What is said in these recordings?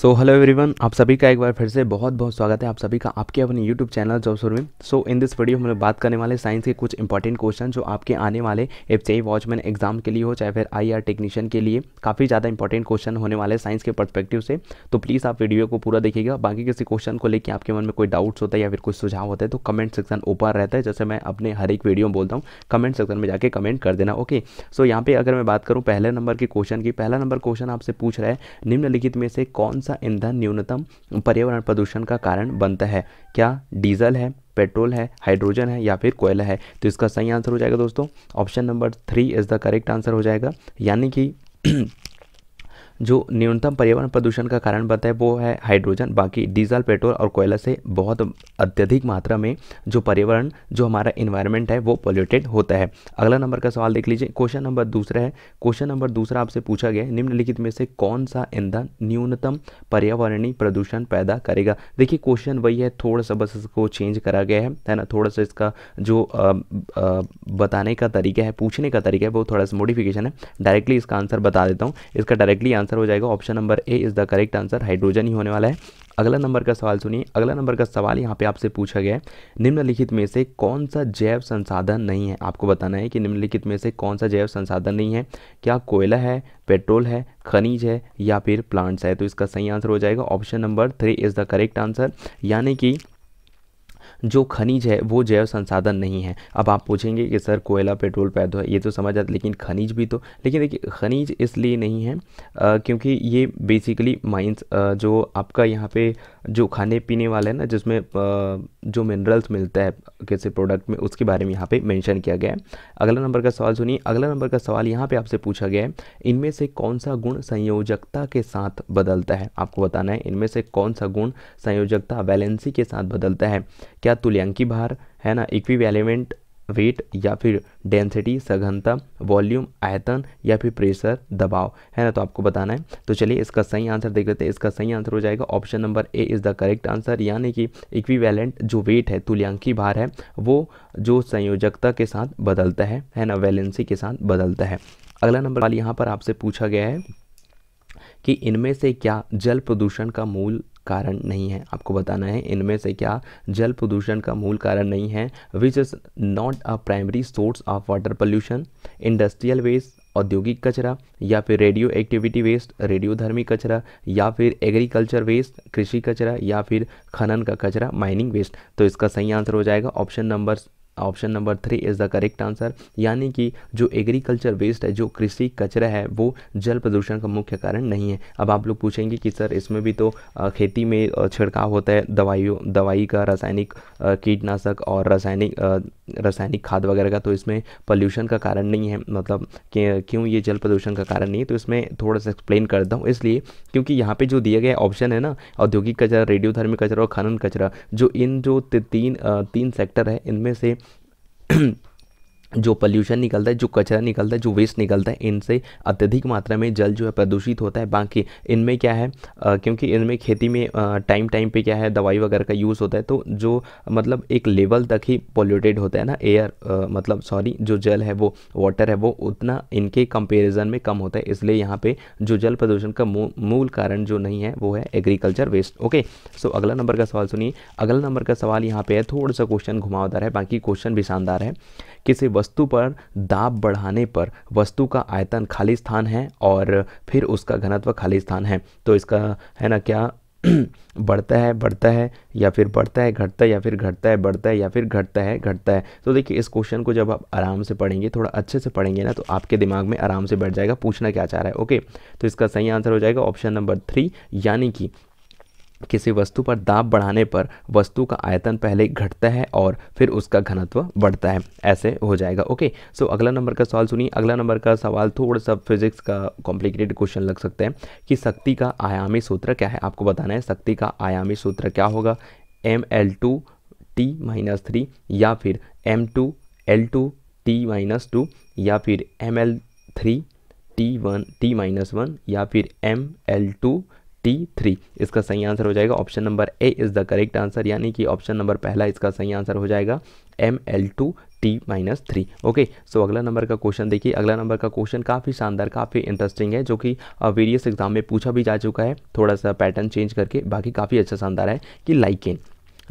so hello everyone आप सभी का एक बार फिर से बहुत बहुत स्वागत है आप सभी का आपके अपने यूट्यूब चैनल जॉबसोर में सो इन दिस वीडियो हम लोग बात करने वाले साइंस के कुछ इंपॉर्टेंट क्वेश्चन जो आपके आने वाले एफ सी वॉचमैन एग्जाम के लिए हो चाहे फिर आई टेक्नीशियन के लिए काफ़ी ज़्यादा इंपॉर्टेंट क्वेश्चन होने वाले साइंस के परस्पेक्टिव से तो प्लीज़ आप वीडियो को पूरा देखिएगा बाकी किसी क्वेश्चन को लेकर आपके मन में कोई डाउट्स होता है या फिर कुछ सुझाव होता है तो कमेंट सेक्शन ओपन रहता है जैसे मैं अपने हर एक वीडियो में बोलता हूँ कमेंट सेक्शन में जाकर कमेंट कर देना ओके सो यहाँ पर अगर मैं बात करूँ पहले नंबर के क्वेश्चन की पहला नंबर क्वेश्चन आपसे पूछ रहा है निम्नलिखित में से कौन सा सा ईंधन न्यूनतम पर्यावरण प्रदूषण का कारण बनता है क्या डीजल है पेट्रोल है हाइड्रोजन है या फिर कोयला है तो इसका सही आंसर हो जाएगा दोस्तों option number three is the correct answer हो जाएगा यानी कि जो न्यूनतम पर्यावरण प्रदूषण का कारण बनता है वो है हाइड्रोजन बाकी डीजल पेट्रोल और कोयला से बहुत अत्यधिक मात्रा में जो पर्यावरण जो हमारा इन्वायरमेंट है वो पोल्यूटेड होता है अगला नंबर का सवाल देख लीजिए क्वेश्चन नंबर दूसरा है क्वेश्चन नंबर दूसरा आपसे पूछा गया निम्नलिखित में से कौन सा ईंधन न्यूनतम पर्यावरणीय प्रदूषण पैदा करेगा देखिए क्वेश्चन वही है थोड़ा सा बस इसको चेंज करा गया है है ना थोड़ा सा इसका जो बताने का तरीका है पूछने का तरीका है वो थोड़ा सा मोडिफिकेशन है डायरेक्टली इसका आंसर बता देता हूँ इसका डायरेक्टली आंसर आंसर हो जाएगा option number A is the correct answer hydrogen ही होने वाला है अगला नंबर का सवाल सुनिए अगला नंबर का सवाल यहाँ पे आपसे पूछा गया है निम्नलिखित में से कौन सा जैव संसाधन नहीं है आपको बताना है कि निम्नलिखित में से कौन सा जैव संसाधन नहीं है क्या कोयला है पेट्रोल है खनिज है या फिर प्लांट्स है तो इसका सही आंसर हो जाएगा option number three is the correct answer यानी कि जो खनिज है वो जैव संसाधन नहीं है अब आप पूछेंगे कि सर कोयला पेट्रोल पैदा है ये तो समझ आता लेकिन खनिज भी तो लेकिन देखिए खनिज इसलिए नहीं है आ, क्योंकि ये बेसिकली माइंस जो आपका यहाँ पे जो खाने पीने वाला है ना जिसमें आ, जो मिनरल्स मिलता है किसी प्रोडक्ट में उसके बारे में यहाँ पे मेंशन किया गया है अगला नंबर का सवाल सुनिए अगला नंबर का सवाल यहाँ पे आपसे पूछा गया है इनमें से कौन सा गुण संयोजकता के साथ बदलता है आपको बताना है इनमें से कौन सा गुण संयोजकता बैलेंसी के साथ बदलता है क्या तुल्यांकी भार है ना इक्विवेलेमेंट वेट या फिर डेंसिटी सघनता वॉल्यूम आयतन या फिर प्रेशर दबाव है ना तो आपको बताना है तो चलिए इसका सही आंसर देख लेते हैं इसका सही आंसर हो जाएगा option number A is the correct answer यानी कि इक्विवेलेंट जो वेट है तुल्यांकी भार है वो जो संयोजकता के साथ बदलता है है ना वैलेंसी के साथ बदलता है अगला नंबर वाली यहाँ पर आपसे पूछा गया है कि इनमें से क्या जल प्रदूषण का मूल कारण नहीं है आपको बताना है इनमें से क्या जल प्रदूषण का मूल कारण नहीं है which is not a primary source of water pollution industrial waste औद्योगिक कचरा या फिर रेडियो एक्टिविटी वेस्ट रेडियोधर्मी कचरा या फिर एग्रीकल्चर वेस्ट कृषि कचरा या फिर खनन का कचरा माइनिंग वेस्ट तो इसका सही आंसर हो जाएगा option number option number three is the correct answer यानी कि जो एग्रीकल्चर वेस्ट है जो कृषि कचरा है वो जल प्रदूषण का मुख्य कारण नहीं है अब आप लोग पूछेंगे कि सर इसमें भी तो खेती में छिड़काव होता है दवाइयों दवाई का रासायनिक कीटनाशक और रासायनिक रासायनिक खाद वगैरह का तो इसमें पॉल्यूशन का कारण नहीं है मतलब क्यों ये जल प्रदूषण का कारण नहीं है तो इसमें थोड़ा सा एक्सप्लेन करता हूँ इसलिए क्योंकि यहाँ पे जो दिया गया ऑप्शन है ना औद्योगिक कचरा रेडियोधर्मी कचरा और खनन कचरा जो इन जो तीन तीन सेक्टर है इनमें से जो पॉल्यूशन निकलता है जो कचरा निकलता है जो वेस्ट निकलता है इनसे अत्यधिक मात्रा में जल जो है प्रदूषित होता है बाकी इनमें क्या है आ, क्योंकि इनमें खेती में टाइम टाइम पे क्या है दवाई वगैरह का यूज़ होता है तो जो मतलब एक लेवल तक ही पोल्यूटेड होता है ना एयर मतलब सॉरी जो जल है वो वाटर है वो उतना इनके कंपेरिजन में कम होता है इसलिए यहाँ पर जो जल प्रदूषण का मूल कारण जो नहीं है वो है एग्रीकल्चर वेस्ट ओके सो अगला नंबर का सवाल सुनिए अगला नंबर का सवाल यहाँ पर है थोड़ा सा क्वेश्चन घुमावदार है बाकी क्वेश्चन भी शानदार है किसी वस्तु पर दाब बढ़ाने पर वस्तु का आयतन खाली स्थान है और फिर उसका घनत्व खाली स्थान है तो इसका है ना क्या बढ़ता है बढ़ता है या फिर बढ़ता है घटता है या फिर घटता है बढ़ता है या फिर घटता है घटता है तो देखिए इस क्वेश्चन को जब आप आराम से पढ़ेंगे थोड़ा अच्छे से पढ़ेंगे ना तो आपके दिमाग में आराम से बैठ जाएगा पूछना क्या चाह रहा है ओके तो इसका सही आंसर हो जाएगा ऑप्शन नंबर थ्री यानी कि किसी वस्तु पर दाब बढ़ाने पर वस्तु का आयतन पहले घटता है और फिर उसका घनत्व बढ़ता है ऐसे हो जाएगा ओके सो अगला नंबर का सवाल सुनिए अगला नंबर का सवाल थोड़ा सा फिजिक्स का कॉम्प्लिकेटेड क्वेश्चन लग सकता है कि शक्ति का आयामी सूत्र क्या है आपको बताना है शक्ति का आयामी सूत्र क्या होगा M L two T minus three या फिर M two L two T minus two या फिर M L three T one T minus one या फिर M L two T three इसका सही आंसर हो जाएगा option number A is the correct answer यानी कि ऑप्शन नंबर पहला इसका सही आंसर हो जाएगा M L two T minus three okay so अगला नंबर का क्वेश्चन देखिए अगला नंबर का क्वेश्चन काफ़ी शानदार काफ़ी इंटरेस्टिंग है जो कि वेरियस एग्जाम में पूछा भी जा चुका है थोड़ा सा पैटर्न चेंज करके बाकी काफ़ी अच्छा शानदार है कि लाइकेन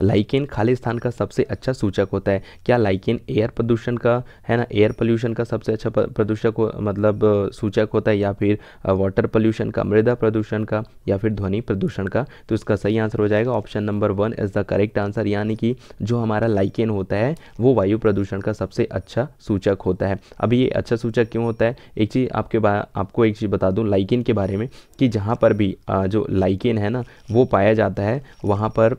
लाइकेन खाली स्थान का सबसे अच्छा सूचक होता है क्या लाइकेन एयर प्रदूषण का है ना एयर पोल्यूशन का सबसे अच्छा प्रदूषक हो मतलब सूचक होता है या फिर वाटर पोल्यूशन का मृदा प्रदूषण का या फिर ध्वनि प्रदूषण का तो इसका सही आंसर हो जाएगा option number one is the correct answer यानी कि जो हमारा लाइकेन होता है वो वायु प्रदूषण का सबसे अच्छा सूचक होता है अभी ये अच्छा सूचक क्यों होता है एक चीज़ आपके आपको एक चीज़ बता दूँ लाइकेन के बारे में कि जहाँ पर भी जो लाइकेन है ना वो पाया जाता है वहाँ पर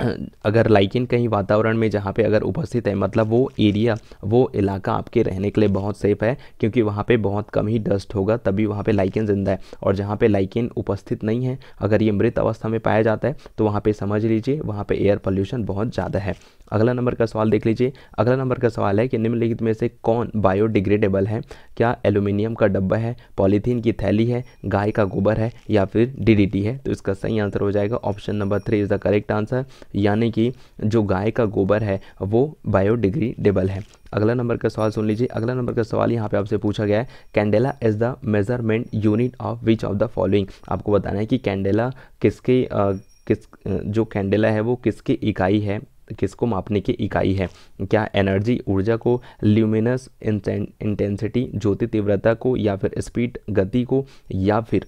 अगर लाइकिन कहीं वातावरण में जहाँ पे अगर उपस्थित है मतलब वो एरिया वो इलाका आपके रहने के लिए बहुत सेफ है क्योंकि वहाँ पे बहुत कम ही डस्ट होगा तभी वहाँ पे लाइकिन ज़िंदा है और जहाँ पे लाइकिन उपस्थित नहीं है अगर ये मृत अवस्था में पाया जाता है तो वहाँ पे समझ लीजिए वहाँ पे एयर पोल्यूशन बहुत ज़्यादा है अगला नंबर का सवाल देख लीजिए अगला नंबर का सवाल है कि निम्नलिखित में से कौन बायोडिग्रेडेबल है क्या एल्यूमिनियम का डब्बा है पॉलीथीन की थैली है गाय का गोबर है या फिर डी है तो इसका सही आंसर हो जाएगा option number three is the correct answer यानी कि जो गाय का गोबर है वो बायोडिग्रीडेबल है अगला नंबर का सवाल सुन लीजिए अगला नंबर का सवाल यहाँ पे आपसे पूछा गया है candela is the measurement unit of which of the following आपको बताना है कि कैंडेला किसके किस जो कैंडेला है वो किसकी इकाई है किसको मापने की इकाई है क्या एनर्जी ऊर्जा को ल्यूमिनस इंटेंसिटी ज्योति तीव्रता को या फिर स्पीड गति को या फिर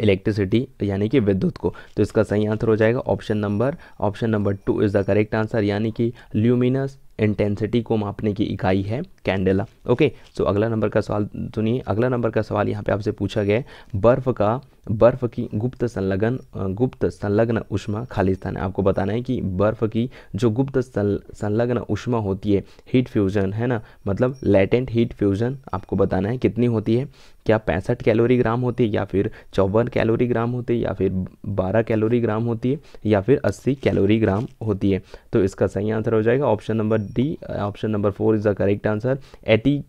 इलेक्ट्रिसिटी यानी कि विद्युत को तो इसका सही आंसर हो जाएगा option number option number two is the correct answer यानी कि ल्यूमिनस इंटेंसिटी को मापने की इकाई है कैंडेला ओके सो अगला नंबर का सवाल सुनिए अगला नंबर का सवाल यहाँ पे आपसे पूछा गया है बर्फ का बर्फ की गुप्त संलग्न गुप्त संलग्न उष्मा खालिस्तान है आपको बताना है कि बर्फ की जो गुप्त संलग्न उष्मा होती है हीट फ्यूजन है ना मतलब लेटेंट हीट फ्यूजन आपको बताना है कितनी होती है क्या पैंसठ कैलोरी ग्राम होती है या फिर चौवन कैलोरी ग्राम होती है या फिर बारह कैलोरी ग्राम होती है या फिर अस्सी कैलोरी ग्राम होती है तो इसका सही आंसर हो जाएगा option number D option number four is the correct answer eighty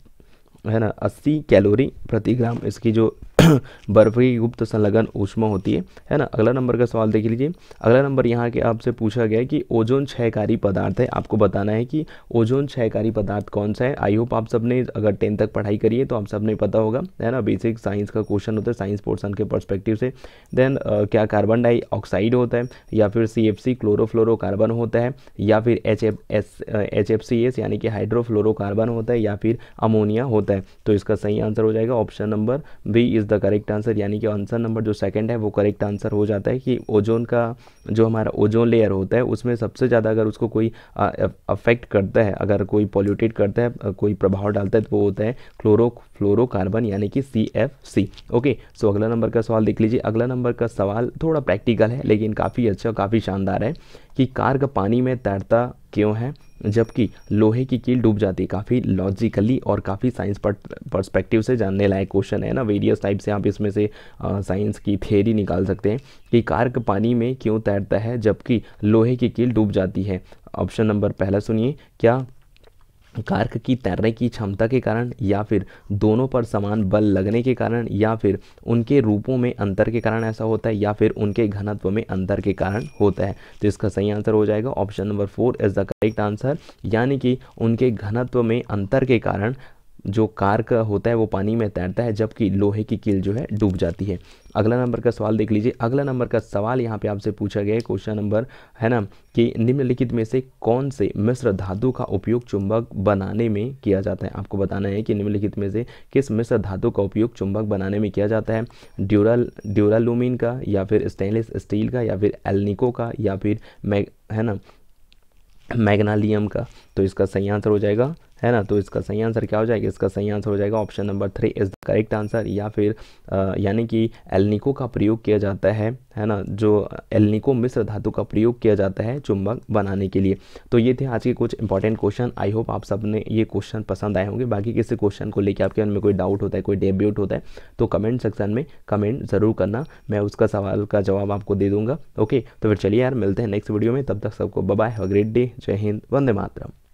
है ना अस्सी कैलोरी प्रति ग्राम इसकी जो बर्फी गुप्त संलग्न ऊष्मा होती है है ना अगला नंबर का सवाल देख लीजिए अगला नंबर यहाँ के आपसे पूछा गया है कि ओजोन क्षयकारी पदार्थ है आपको बताना है कि ओजोन क्षयकारी पदार्थ कौन सा है आई होप आप सब ने अगर टेंथ तक पढ़ाई करी है तो आप सबने पता होगा है ना बेसिक साइंस का क्वेश्चन होता है साइंस पोर्सन के परस्पेक्टिव से देन uh, क्या कार्बन डाइऑक्साइड होता है या फिर सी एफ सी क्लोरोफ्लोरोकार्बन होता है या फिर H F S H F C S यानी कि हाइड्रोफ्लोरोकार्बन होता है या फिर अमोनिया होता है तो इसका सही आंसर हो जाएगा option number B is is the correct answer यानी कि आंसर नंबर जो सेकंड है वो करेक्ट आंसर हो जाता है कि ओजोन का जो हमारा ओजोन लेयर होता है उसमें सबसे ज़्यादा अगर उसको कोई अफेक्ट करता है अगर कोई पॉल्यूटेड करता है कोई प्रभाव डालता है तो वो होता है क्लोरो फ्लोरोकार्बन यानी कि C F C okay so अगला नंबर का सवाल देख लीजिए अगला नंबर का सवाल थोड़ा प्रैक्टिकल है लेकिन काफ़ी अच्छा काफ़ी शानदार है कि कार्ग पानी में तैरता क्यों है जबकि लोहे की कील डूब जाती है काफ़ी लॉजिकली और काफ़ी साइंस पर्सपेक्टिव से जानने लायक क्वेश्चन है ना वेरियस टाइप से आप इसमें से साइंस की थेरी निकाल सकते हैं कि कार्ग पानी में क्यों तैरता है जबकि लोहे की कील डूब जाती है ऑप्शन नंबर पहला सुनिए क्या कार्क की तैरने की क्षमता के कारण या फिर दोनों पर समान बल लगने के कारण या फिर उनके रूपों में अंतर के कारण ऐसा होता है या फिर उनके घनत्व में अंतर के कारण होता है तो इसका सही आंसर हो जाएगा option number four is the correct answer यानी कि उनके घनत्व में अंतर के कारण जो कार का होता है वो पानी में तैरता है जबकि लोहे की कील जो है डूब जाती है अगला नंबर का सवाल देख लीजिए अगला नंबर का सवाल यहाँ पे आपसे पूछा गया है क्वेश्चन नंबर है ना कि निम्नलिखित में से कौन से मिश्र धातु का उपयोग चुंबक बनाने में किया जाता है आपको बताना है कि निम्नलिखित में से किस मिश्र धातु का उपयोग चुंबक बनाने में किया जाता है ड्यूरल ड्यूरालूमिन का या फिर स्टेनलेस स्टील का या फिर एलनिको का या फिर मैग है ना मैग्नालियम का तो इसका सही आंसर हो जाएगा है ना तो इसका सही आंसर क्या हो जाएगा इसका सही आंसर हो जाएगा option number three is the correct answer या फिर यानी कि एलनिको का प्रयोग किया जाता है है ना जो एलनिको मिश्र धातु का प्रयोग किया जाता है चुंबक बनाने के लिए तो ये थे आज के कुछ इंपॉर्टेंट क्वेश्चन आई होप आप सब ने ये क्वेश्चन पसंद आए होंगे बाकी किसी क्वेश्चन को लेकर आपके मन में कोई डाउट होता है कोई डेब्यूट होता है तो कमेंट सेक्शन में कमेंट ज़रूर करना मैं उसका सवाल का जवाब आपको दे दूंगा ओके तो फिर चलिए यार मिलते हैं नेक्स्ट वीडियो में तब तक सबको बाय हैव ग्रेट डे जय हिंद वंदे मातरम